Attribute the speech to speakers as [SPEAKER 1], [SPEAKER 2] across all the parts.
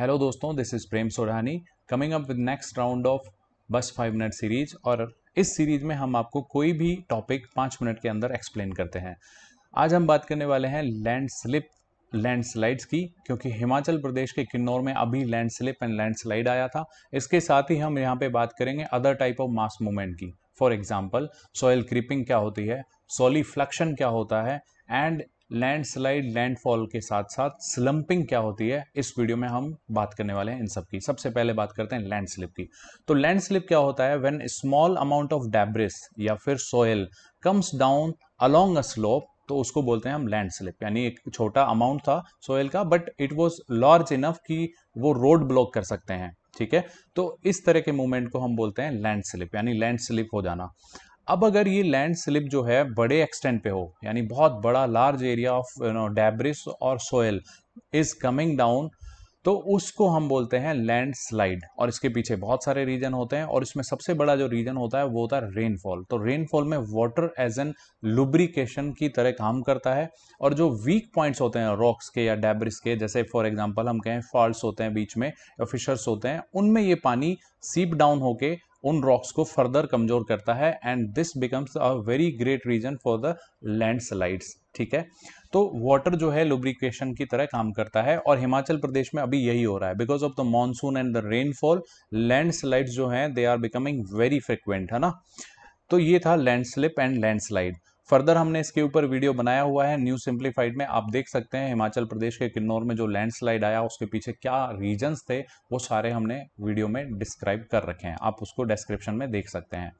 [SPEAKER 1] hello दोस्तों this is Prem Sodhani coming up with next round of बस five minute series और इस सीरीज में हम आपको कोई भी टॉपिक पाँच मिनट के अंदर एक्सप्लेन करते हैं आज हम बात करने वाले हैं लैंड स्लिप स्लाइड्स की क्योंकि हिमाचल प्रदेश के किन्नौर में अभी लैंड स्लिप एंड लैंडस्लाइड आया था इसके साथ ही हम यहाँ पे बात करेंगे other type of mass movement की फॉर एग्जाम्पल सॉयल क्रीपिंग क्या होती है सोलिफ्लक्शन फ्लक्शन क्या होता है एंड लैंडस्लाइड लैंडफॉल के साथ साथ स्लम्पिंग क्या होती है इस वीडियो में हम बात करने वाले हैं इन सब की सबसे पहले बात करते हैं लैंड स्लिप की तो लैंड स्लिप क्या होता है when small amount of debris या फिर soil comes down along a slope तो उसको बोलते हैं हम लैंड स्लिप यानी एक छोटा अमाउंट था सोयल का but it was large enough कि वो रोड ब्लॉक कर सकते हैं ठीक है तो इस तरह के मूवमेंट को हम बोलते हैं लैंड स्लिप यानी लैंड स्लिप हो जाना अब अगर ये लैंड स्लिप जो है बड़े एक्सटेंट पे हो यानी बहुत बड़ा large area of you know debris और सोयल इज कमिंग डाउन तो उसको हम बोलते हैं लैंड स्लाइड और इसके पीछे बहुत सारे रीजन होते हैं और इसमें सबसे बड़ा जो रीजन होता है वो होता है रेनफॉल तो रेनफॉल में वाटर एज एन लुब्रिकेशन की तरह काम करता है और जो वीक पॉइंट्स होते हैं रॉक्स के या डेब्रिस के जैसे फॉर एग्जांपल हम कहें फॉल्ट होते हैं बीच में या फिशर्स होते हैं उनमें ये पानी सीप डाउन होके उन रॉक्स को फर्दर कमजोर करता है and this becomes a very great reason for the landslides ठीक है तो वाटर जो है लुब्रिकेशन की तरह काम करता है और हिमाचल प्रदेश में अभी यही हो रहा है because of the monsoon and the rainfall landslides जो हैं they are becoming very frequent है ना तो ये था लैंडस्लिप एंड लैंडस्लाइड फर्दर हमने इसके ऊपर वीडियो बनाया हुआ है न्यूज सिंप्लीफाइड में आप देख सकते हैं हिमाचल प्रदेश के किन्नौर में जो लैंडस्लाइड आया उसके पीछे क्या रीजंस थे वो सारे हमने वीडियो में डिस्क्राइब कर रखे हैं आप उसको डिस्क्रिप्शन में देख सकते हैं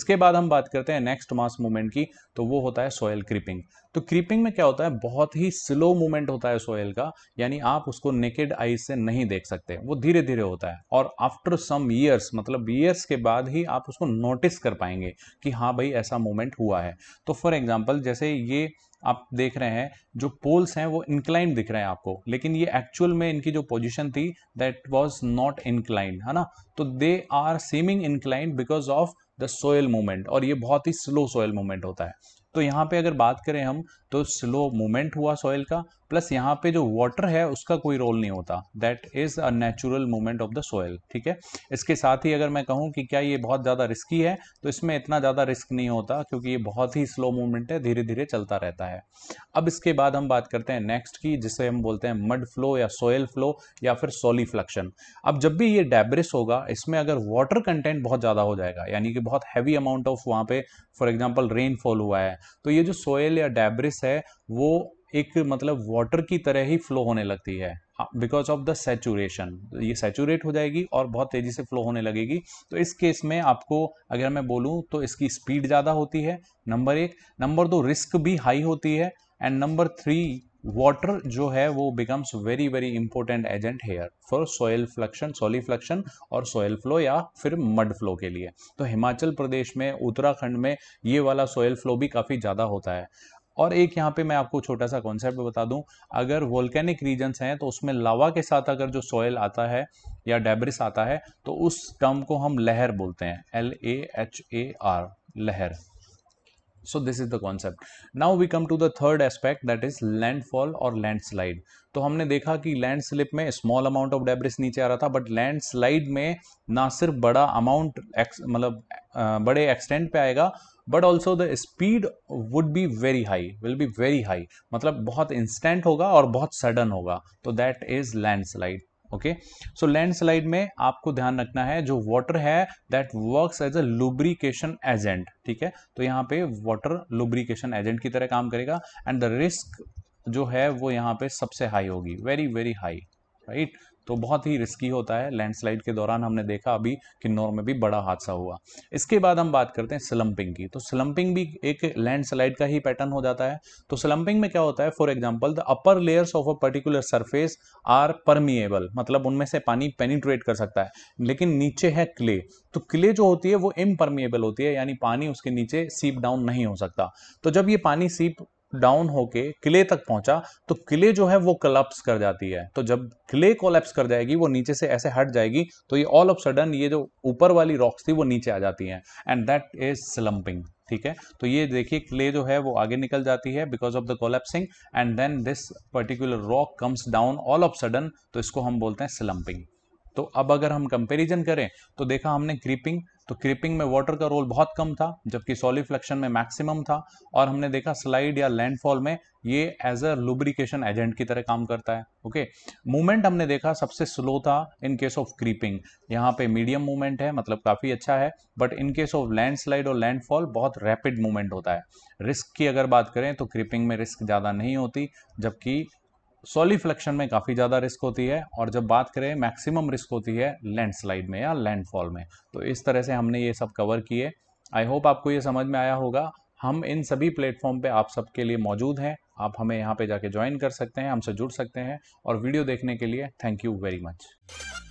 [SPEAKER 1] इसके बाद हम बात करते हैं नेक्स्ट मास मूवमेंट की तो वो होता है सॉयल क्रीपिंग तो क्रीपिंग में क्या होता है बहुत ही स्लो मूवमेंट होता है सॉयल का यानी आप उसको नेकेड आईज से नहीं देख सकते वो धीरे धीरे होता है और आफ्टर सम ईयर्स मतलब ईयर्स के बाद ही आप उसको नोटिस कर पाएंगे कि हाँ भाई ऐसा मूवमेंट हुआ है तो फॉर फॉर एग्जाम्पल जैसे ये आप देख रहे हैं जो पोल्स हैं वो इंक्लाइंड दिख रहे हैं आपको लेकिन ये एक्चुअल में इनकी जो पोजिशन थी दैट वॉज नॉट इंक्लाइंड है ना तो they are seeming inclined because of the soil movement और ये बहुत ही स्लो सोयल मूवमेंट होता है तो यहाँ पे अगर बात करें हम तो स्लो मूवमेंट हुआ सॉइल का प्लस यहाँ पे जो वाटर है उसका कोई रोल नहीं होता that is a natural movement of the soil ठीक है इसके साथ ही अगर मैं कहूँ कि क्या ये बहुत ज़्यादा रिस्की है तो इसमें इतना ज़्यादा रिस्क नहीं होता क्योंकि ये बहुत ही स्लो मूवमेंट है धीरे धीरे चलता रहता है अब इसके बाद हम बात करते हैं नेक्स्ट की जिसे हम बोलते हैं मड फ्लो या सॉयल फ्लो या फिर सोली फ्लक्शन अब जब भी ये डेब्रिस होगा इसमें अगर वाटर कंटेंट बहुत ज़्यादा हो जाएगा यानी कि बहुत हैवी अमाउंट ऑफ वहाँ पे फॉर एग्जाम्पल रेनफॉल हुआ है तो ये जो सोयल या डेब्रिस है वो एक मतलब वाटर की तरह ही फ्लो होने लगती है बिकॉज ऑफ द सेचुरेशन ये सेचूरेट हो जाएगी और बहुत तेज़ी से फ्लो होने लगेगी तो इस केस में आपको अगर मैं बोलूँ तो इसकी स्पीड ज़्यादा होती है नंबर एक नंबर दो रिस्क भी हाई होती है एंड नंबर थ्री वॉटर जो है वो very very important agent here for for fluxion fluxion fluxion और सोयल फ्लो या फिर मड फ्लो के लिए तो हिमाचल प्रदेश में उत्तराखंड में ये वाला सोयल फ्लो भी काफ़ी ज़्यादा होता है और एक यहाँ पे मैं आपको छोटा सा कॉन्सेप्ट बता दूं अगर वोल्केनिक रीजन्स हैं तो उसमें लावा के साथ अगर जो सॉयल आता है या डेब्रिस आता है तो उस टर्म को हम लहर बोलते हैं L A H A R lahar so this is the concept now we come to the third aspect that is landfall और लैंडस्लाइड तो हमने देखा कि लैंड स्लिप में स्मॉल अमाउंट ऑफ डेब्रिस नीचे आ रहा था बट लैंड स्लाइड में ना सिर्फ बड़ा अमाउंट मतलब बड़े एक्सटेंट पे आएगा but also the speed would be very high will be very high मतलब बहुत इंस्टेंट होगा और बहुत सडन होगा तो that is landslide okay so landslide में आपको ध्यान रखना है जो वाटर है that works as a lubrication agent ठीक है तो यहाँ पे वाटर लुब्रिकेशन एजेंट की तरह काम करेगा एंड द रिस्क जो है वो यहाँ पे सबसे हाई होगी वेरी वेरी हाई राइट तो बहुत ही रिस्की होता है लैंडस्लाइड के दौरान हमने देखा अभी किन्नौर में भी बड़ा हादसा हुआ इसके बाद हम बात करते हैं स्लम्पिंग की तो स्लम्पिंग भी एक लैंडस्लाइड का ही पैटर्न हो जाता है तो स्लम्पिंग में क्या होता है for example the upper layers of a particular surface are permeable मतलब उनमें से पानी पेनिट्रेट कर सकता है लेकिन नीचे है क्ले तो क्ले जो होती है वो इम होती है यानी पानी उसके नीचे सीप डाउन नहीं हो सकता तो जब ये पानी सीप डाउन होके किले तक पहुंचा तो किले जो है वो कलप्स कर जाती है तो जब किले कोलेप्स कर जाएगी वो नीचे से ऐसे हट जाएगी तो ये ऑल ऑफ सडन ये जो ऊपर वाली रॉक्स थी वो नीचे आ जाती हैं एंड दैट इज स्लम्पिंग ठीक है तो ये देखिए क्ले जो है वो आगे निकल जाती है because of the collapsing and then this particular rock comes down all of sudden तो इसको हम बोलते हैं स्लम्पिंग तो अब अगर हम कंपेरिजन करें तो देखा हमने क्रीपिंग तो क्रिपिंग में वाटर का रोल बहुत कम था जबकि सोलिफ्लेक्शन में मैक्सिमम था और हमने देखा स्लाइड या लैंडफॉल में ये एज अ लुब्रिकेशन एजेंट की तरह काम करता है ओके मूवमेंट हमने देखा सबसे स्लो था इन केस ऑफ क्रीपिंग यहाँ पे मीडियम मूवमेंट है मतलब काफ़ी अच्छा है but in case of landslide और लैंडफॉल बहुत रैपिड मूवमेंट होता है रिस्क की अगर बात करें तो क्रीपिंग में रिस्क ज़्यादा नहीं होती जबकि सोलिफ्लेक्शन में काफ़ी ज़्यादा रिस्क होती है और जब बात करें मैक्सिमम रिस्क होती है लैंडस्लाइड में या लैंडफॉल में तो इस तरह से हमने ये सब कवर किए आई होप आपको ये समझ में आया होगा हम इन सभी प्लेटफॉर्म पे आप सबके लिए मौजूद हैं आप हमें यहाँ पे जाके ज्वाइन कर सकते हैं हमसे जुड़ सकते हैं और वीडियो देखने के लिए थैंक यू वेरी मच